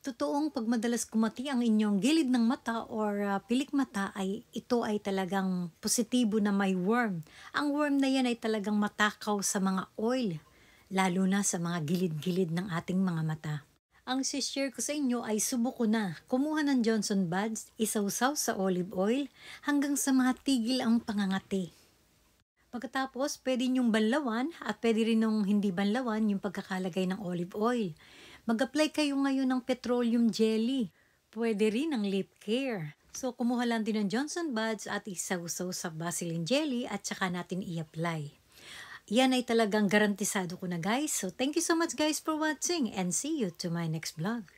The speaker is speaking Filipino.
totoong pag madalas kumati ang inyong gilid ng mata or uh, pilik mata ay ito ay talagang positibo na may worm. Ang worm na yan ay talagang matakaw sa mga oil, lalo na sa mga gilid-gilid ng ating mga mata. Ang share ko sa inyo ay subuko na. Kumuha ng Johnson Buds, isawsaw sa olive oil hanggang sa matigil ang pangangati. Pagkatapos, pwede niyong banlawan at pwede rin nung hindi banlawan yung pagkakalagay ng olive oil. Mag-apply kayo ngayon ng petroleum jelly. Pwede rin ang lip care. So, kumuha lang din ng Johnson Buds at isausaw sa Vaseline Jelly at saka natin i-apply. Yan ay talagang garantisado ko na guys. So, thank you so much guys for watching and see you to my next vlog.